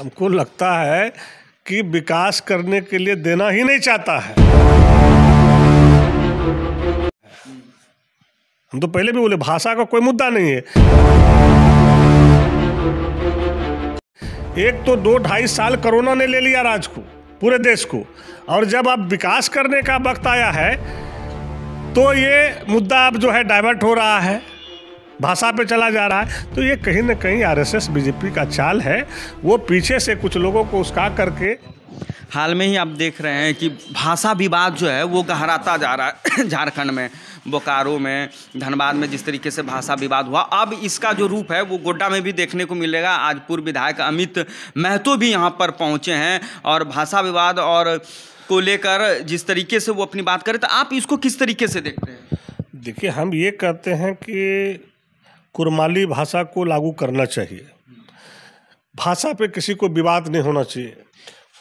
हमको लगता है कि विकास करने के लिए देना ही नहीं चाहता है हम तो पहले भी बोले भाषा का कोई मुद्दा नहीं है एक तो दो ढाई साल कोरोना ने ले लिया राज को पूरे देश को और जब आप विकास करने का वक्त आया है तो ये मुद्दा अब जो है डाइवर्ट हो रहा है भाषा पे चला जा रहा है तो ये कहीं ना कहीं आरएसएस बीजेपी का चाल है वो पीछे से कुछ लोगों को उसका करके हाल में ही आप देख रहे हैं कि भाषा विवाद जो है वो गहराता जा रहा है झारखंड में बोकारो में धनबाद में जिस तरीके से भाषा विवाद हुआ अब इसका जो रूप है वो गोड्डा में भी देखने को मिलेगा आज पूर्व विधायक अमित महतो भी यहाँ पर पहुँचे हैं और भाषा विवाद और को लेकर जिस तरीके से वो अपनी बात करें तो आप इसको किस तरीके से देखते हैं देखिए हम ये कहते हैं कि कुरमाली भाषा को लागू करना चाहिए भाषा पे किसी को विवाद नहीं होना चाहिए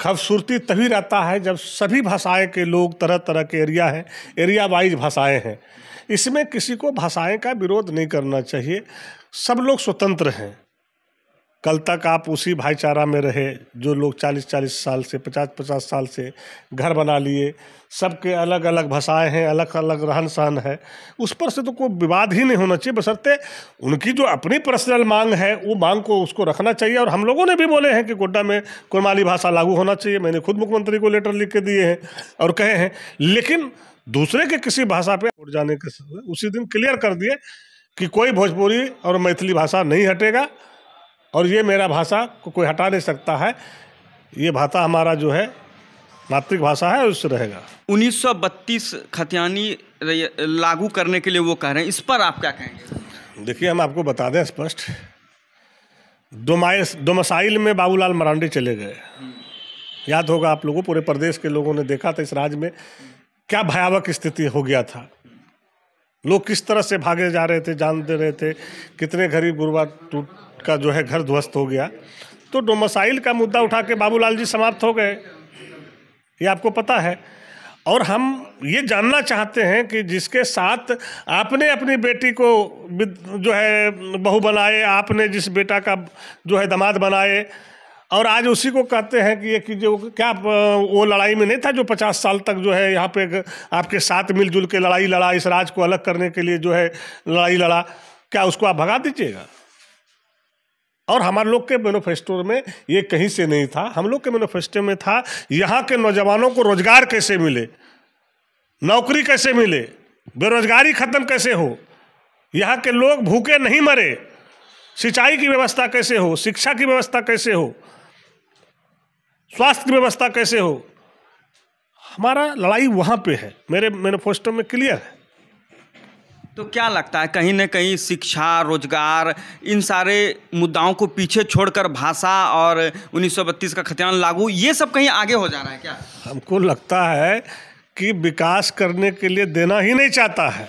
खूबसूरती तभी रहता है जब सभी भाषाएं के लोग तरह तरह के एरिया हैं एरिया वाइज भाषाएं हैं इसमें किसी को भाषाएं का विरोध नहीं करना चाहिए सब लोग स्वतंत्र हैं कल तक आप उसी भाईचारा में रहे जो लोग चालीस चालीस साल से पचास पचास साल से घर बना लिए सबके अलग अलग भाषाएं हैं अलग अलग रहन सहन है उस पर से तो कोई विवाद ही नहीं होना चाहिए बसरते उनकी जो अपनी पर्सनल मांग है वो मांग को उसको रखना चाहिए और हम लोगों ने भी बोले हैं कि गोड्डा में कुरमाली भाषा लागू होना चाहिए मैंने खुद मुख्यमंत्री को लेटर लिख के दिए हैं और कहे हैं लेकिन दूसरे के किसी भाषा पर उठ जाने के उसी दिन क्लियर कर दिए कि कोई भोजपुरी और मैथिली भाषा नहीं हटेगा और ये मेरा भाषा को कोई हटा नहीं सकता है ये भाषा हमारा जो है मातृभाषा है उससे रहेगा 1932 खतियानी लागू करने के लिए वो कह रहे हैं इस पर आप क्या कहेंगे देखिए हम आपको बता दें स्पष्ट दोमसाइल में बाबूलाल मरांडी चले गए याद होगा आप लोगों पूरे प्रदेश के लोगों ने देखा था इस राज्य में क्या भयावक स्थिति हो गया था लोग किस तरह से भागे जा रहे थे जान दे रहे थे कितने गरीब गुरबा टूट का जो है घर ध्वस्त हो गया तो डोमसाइल का मुद्दा उठा के बाबूलाल जी समाप्त हो गए ये आपको पता है और हम ये जानना चाहते हैं कि जिसके साथ आपने अपनी बेटी को जो है बहू बनाए आपने जिस बेटा का जो है दामाद बनाए और आज उसी को कहते हैं कि ये कि जो क्या वो लड़ाई में नहीं था जो पचास साल तक जो है यहाँ पे आपके साथ मिलजुल के लड़ाई लड़ा इस राज को अलग करने के लिए जो है लड़ाई लड़ा क्या उसको आप भगा दीजिएगा और हमारे लोग के मैनोफेस्टो में ये कहीं से नहीं था हम लोग के मैनोफेस्टो में था यहाँ के नौजवानों को रोजगार कैसे मिले नौकरी कैसे मिले बेरोजगारी खत्म कैसे हो यहाँ के लोग भूखे नहीं मरे सिंचाई की व्यवस्था कैसे हो शिक्षा की व्यवस्था कैसे हो स्वास्थ्य की व्यवस्था कैसे हो हमारा लड़ाई वहाँ पे है मेरे मैनोफेस्टो में क्लियर है तो क्या लगता है कहीं ना कहीं शिक्षा रोजगार इन सारे मुद्दाओं को पीछे छोड़कर भाषा और उन्नीस का खतियान लागू ये सब कहीं आगे हो जा रहा है क्या हमको लगता है कि विकास करने के लिए देना ही नहीं चाहता है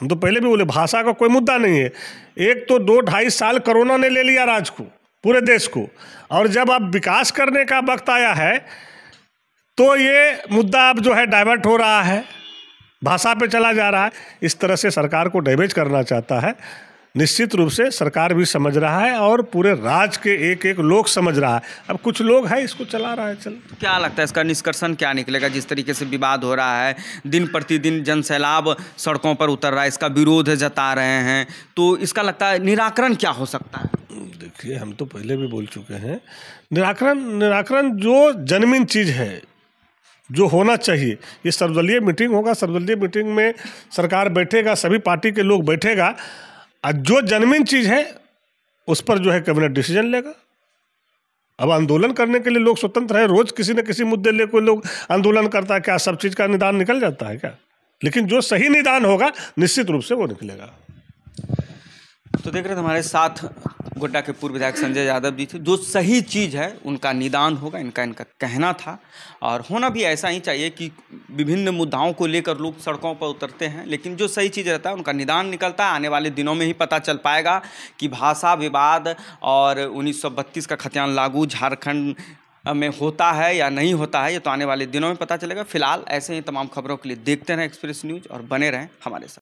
हम तो पहले भी बोले भाषा का कोई मुद्दा नहीं है एक तो दो ढाई साल कोरोना ने ले लिया राज को पूरे देश को और जब अब विकास करने का वक्त आया है तो ये मुद्दा अब जो है डाइवर्ट हो रहा है भाषा पे चला जा रहा है इस तरह से सरकार को डैमेज करना चाहता है निश्चित रूप से सरकार भी समझ रहा है और पूरे राज्य के एक एक लोग समझ रहा है अब कुछ लोग हैं इसको चला रहा है चल क्या लगता है इसका निष्कर्षण क्या निकलेगा जिस तरीके से विवाद हो रहा है दिन प्रतिदिन जन सैलाब सड़कों पर उतर रहा है इसका विरोध जता रहे हैं तो इसका लगता है निराकरण क्या हो सकता है देखिए हम तो पहले भी बोल चुके हैं निराकरण निराकरण जो जन्मिन चीज़ है जो होना चाहिए ये सर्वदलीय मीटिंग होगा सर्वदलीय मीटिंग में सरकार बैठेगा सभी पार्टी के लोग बैठेगा और जो जनमिन चीज़ है उस पर जो है कैबिनेट डिसीजन लेगा अब आंदोलन करने के लिए लोग स्वतंत्र हैं रोज किसी न किसी मुद्दे ले कोई लोग आंदोलन करता है क्या सब चीज़ का निदान निकल जाता है क्या लेकिन जो सही निदान होगा निश्चित रूप से वो निकलेगा तो देख रहे थे हमारे साथ गोड्डा के पूर्व विधायक संजय यादव जी थे जो सही चीज़ है उनका निदान होगा इनका इनका कहना था और होना भी ऐसा ही चाहिए कि विभिन्न मुद्दाओं को लेकर लोग सड़कों पर उतरते हैं लेकिन जो सही चीज़ रहता है उनका निदान निकलता है आने वाले दिनों में ही पता चल पाएगा कि भाषा विवाद और उन्नीस का खतियान लागू झारखंड में होता है या नहीं होता है ये तो आने वाले दिनों में पता चलेगा फिलहाल ऐसे ही तमाम खबरों के लिए देखते रहें एक्सप्रेस न्यूज़ और बने रहें हमारे साथ